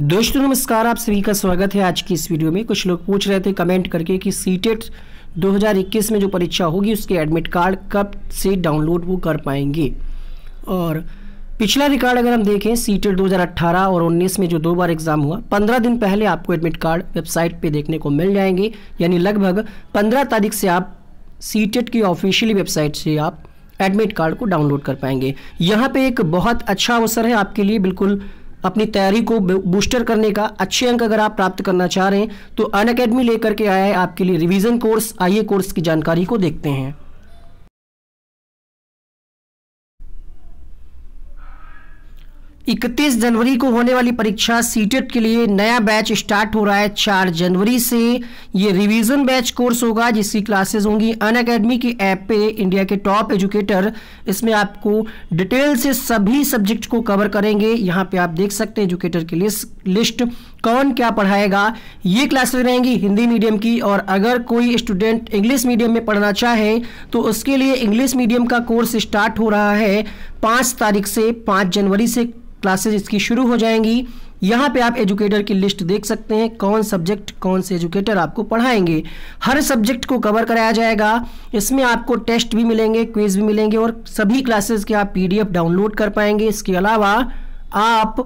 दोस्तों नमस्कार आप सभी का स्वागत है आज की इस वीडियो में कुछ लोग पूछ रहे थे कमेंट करके कि सी टेट 2021 में जो परीक्षा होगी उसके एडमिट कार्ड कब से डाउनलोड वो कर पाएंगे और पिछला रिकॉर्ड अगर हम देखें सी टेट e दो और 19 में जो दो बार एग्ज़ाम हुआ 15 दिन पहले आपको एडमिट कार्ड वेबसाइट पे देखने को मिल जाएंगे यानी लगभग 15 तारीख से आप सी टेट e की ऑफिशियली वेबसाइट से आप एडमिट कार्ड को डाउनलोड कर पाएंगे यहाँ पे एक बहुत अच्छा अवसर है आपके लिए बिल्कुल अपनी तैयारी को बूस्टर करने का अच्छे अंक अगर आप प्राप्त करना चाह रहे हैं तो अन अकेडमी लेकर के आया है आपके लिए रिवीजन कोर्स आइए कोर्स की जानकारी को देखते हैं इकतीस जनवरी को होने वाली परीक्षा सीटेट के लिए नया बैच स्टार्ट हो रहा है चार जनवरी से ये रिवीजन बैच कोर्स होगा जिसकी क्लासेस होंगी अन अकेडमी की ऐप पे इंडिया के टॉप एजुकेटर इसमें आपको डिटेल से सभी सब्जेक्ट को कवर करेंगे यहाँ पे आप देख सकते हैं एजुकेटर की लिस्ट कौन क्या पढ़ाएगा ये क्लासेस रहेंगी हिंदी मीडियम की और अगर कोई स्टूडेंट इंग्लिश मीडियम में पढ़ना चाहे तो उसके लिए इंग्लिश मीडियम का कोर्स स्टार्ट हो रहा है पाँच तारीख से पाँच जनवरी से क्लासेज इसकी शुरू हो जाएंगी यहाँ पे आप एजुकेटर की लिस्ट देख सकते हैं कौन सब्जेक्ट कौन से एजुकेटर आपको पढ़ाएंगे हर सब्जेक्ट को कवर कराया जाएगा इसमें आपको टेस्ट भी मिलेंगे क्विज भी मिलेंगे और सभी क्लासेस के आप पीडीएफ डाउनलोड कर पाएंगे इसके अलावा आप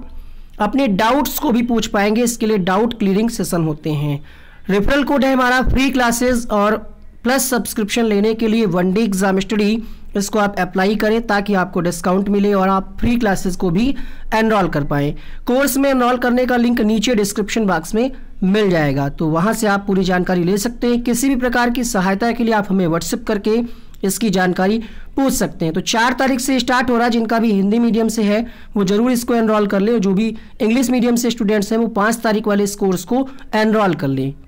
अपने डाउट्स को भी पूछ पाएंगे इसके लिए डाउट क्लियरिंग सेशन होते हैं रेफरल कोड है हमारा फ्री क्लासेज और प्लस सब्सक्रिप्शन लेने के लिए वन डे एग्जाम स्टडी इसको आप अप्लाई करें ताकि आपको डिस्काउंट मिले और आप फ्री क्लासेस को भी एनरोल कर पाएं कोर्स में एनरोल करने का लिंक नीचे डिस्क्रिप्शन बॉक्स में मिल जाएगा तो वहाँ से आप पूरी जानकारी ले सकते हैं किसी भी प्रकार की सहायता के लिए आप हमें व्हाट्सएप करके इसकी जानकारी पूछ सकते हैं तो चार तारीख से स्टार्ट हो रहा है जिनका भी हिंदी मीडियम से है वो जरूर इसको एनरोल कर लें जो भी इंग्लिश मीडियम से स्टूडेंट्स हैं वो पाँच तारीख वाले इस कोर्स को एनरोल कर लें